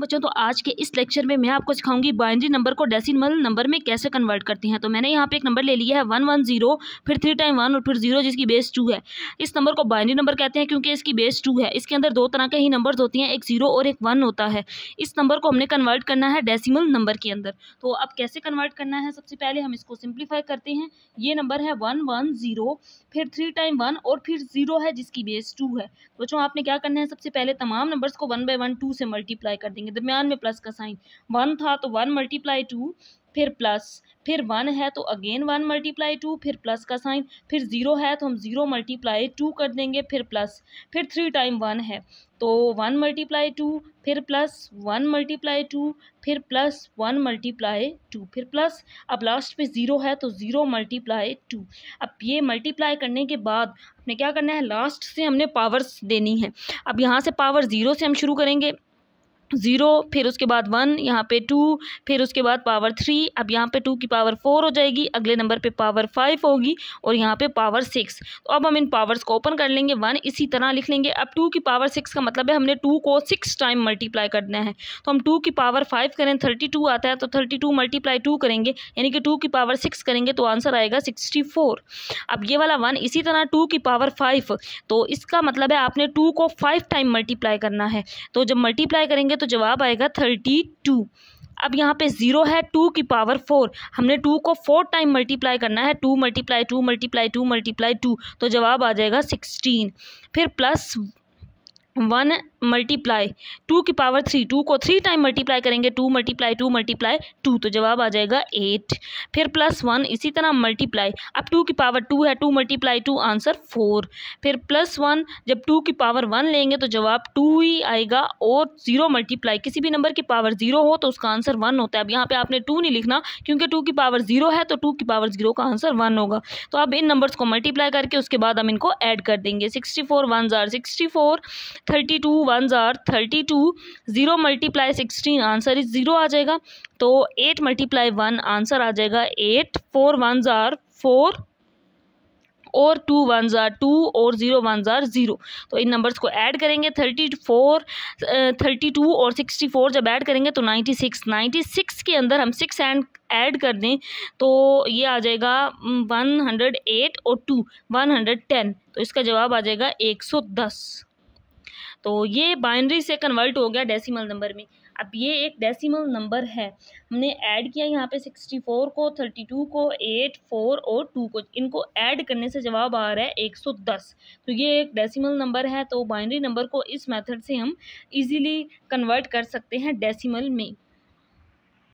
बच्चों तो आज के इस लेक्चर में मैं आपको सिखाऊंगी बाइनरी नंबर को डेसिमल नंबर में कैसे कन्वर्ट करते हैं तो मैंने यहाँ पे एक नंबर ले लिया है वन वन जीरो फिर थ्री टाइम वन और फिर जीरो जिसकी बेस टू है इस नंबर को बाइनरी नंबर कहते हैं क्योंकि इसकी बेस टू है इसके अंदर दो तरह के ही नंबर होते हैं एक जीरो और एक वन होता है इस नंबर को हमने कन्वर्ट करना है डेसीमल नंबर के अंदर तो अब कैसे कन्वर्ट करना है सबसे पहले हम इसको सिंप्लीफाई करते हैं ये नंबर है वन वन जीरो फिर थ्री टाइम वन और फिर जीरो है जिसकी बेस टू है बच्चों आपने क्या करना है सबसे पहले तमाम नंबर को वन बाई वन टू से मल्टीप्लाई कर देंगे देंगे दरमियान में प्लस का साइन वन था तो वन मल्टीप्लाई टू फिर प्लस फिर वन है तो अगेन वन मल्टीप्लाई टू फिर प्लस का साइन फिर ज़ीरो है तो हम ज़ीरो मल्टीप्लाई टू कर देंगे फिर प्लस फिर थ्री टाइम वन है तो वन मल्टीप्लाई टू फिर प्लस वन मल्टीप्लाई टू फिर प्लस वन मल्टीप्लाई टू फिर प्लस अब लास्ट में ज़ीरो है तो ज़ीरो मल्टीप्लाई टू अब ये मल्टीप्लाई करने के बाद हमें क्या करना है लास्ट से हमने पावर्स देनी है अब यहाँ से पावर ज़ीरो से हम शुरू करेंगे ज़ीरो फिर उसके बाद वन यहाँ पे टू फिर उसके बाद पावर थ्री अब यहाँ पे टू की पावर फोर हो जाएगी अगले नंबर पे पावर फाइव होगी और यहाँ पे पावर सिक्स तो अब हम इन पावर्स को ओपन कर लेंगे वन इसी तरह लिख लेंगे अब टू की पावर सिक्स का मतलब है हमने टू को सिक्स टाइम मल्टीप्लाई करना है तो हम टू की पावर फाइव करें थर्टी टू आता है तो थर्टी टू मल्टीप्लाई टू करेंगे यानी कि टू की पावर सिक्स करेंगे तो आंसर आएगा सिक्सटी फोर अब ये वाला वन इसी तरह टू की पावर फाइव तो इसका मतलब है आपने टू को फाइव टाइम मल्टीप्लाई करना है तो जब मल्टीप्लाई करेंगे तो जवाब आएगा थर्टी टू अब यहाँ पे ज़ीरो है टू की पावर फोर हमने टू को फोर टाइम मल्टीप्लाई करना है two multiply two multiply two multiply two तो जवाब आ जाएगा सिक्सटीन फिर प्लस वन मल्टीप्लाई टू की पावर थ्री टू को थ्री टाइम मल्टीप्लाई करेंगे two multiply two multiply two तो जवाब आ जाएगा एट फिर प्लस वन इसी तरह मल्टीप्लाई अब टू की पावर टू है two multiply two answer four फिर प्लस वन जब टू की पावर वन लेंगे तो जवाब टू ही आएगा और ज़ीरो मल्टीप्लाई किसी भी नंबर की पावर ज़ीरो हो तो उसका आंसर वन होता है अब यहाँ पर आपने टू नहीं लिखना क्योंकि टू की पावर ज़ीरो है तो टू की पावर ज़ीरो का आंसर वन होगा तो अब इन नंबर्स को मल्टीप्लाई करके उसके बाद हम इनको ऐड कर देंगे सिक्सटी फोर वन ज़ार sixty four thirty two one ज़ार thirty two zero multiply sixteen answer is zero आ जाएगा तो एट मल्टीप्लाई वन आंसर आ जाएगा एट फोर वन ज़ार फोर और टू वन ज़ार टू और ज़ीरो वन ज़ार ज़ीरो तो इन नंबर्स को ऐड करेंगे थर्टी फोर थर्टी टू और सिक्सटी फोर जब ऐड करेंगे तो नाइन्टी सिक्स नाइन्टी सिक्स के अंदर हम सिक्स एंड ऐड कर दें तो ये आ जाएगा वन हंड्रेड एट और टू वन हंड्रेड टेन तो इसका जवाब आ जाएगा एक सौ दस तो ये बाइनरी से कन्वर्ट हो गया डेसिमल नंबर में अब ये एक डेसिमल नंबर है हमने ऐड किया यहाँ पे सिक्सटी फोर को थर्टी टू को एट फोर और टू को इनको ऐड करने से जवाब आ रहा है एक सौ दस तो ये एक डेसिमल नंबर है तो बाइनरी नंबर को इस मेथड से हम इजीली कन्वर्ट कर सकते हैं डेसिमल में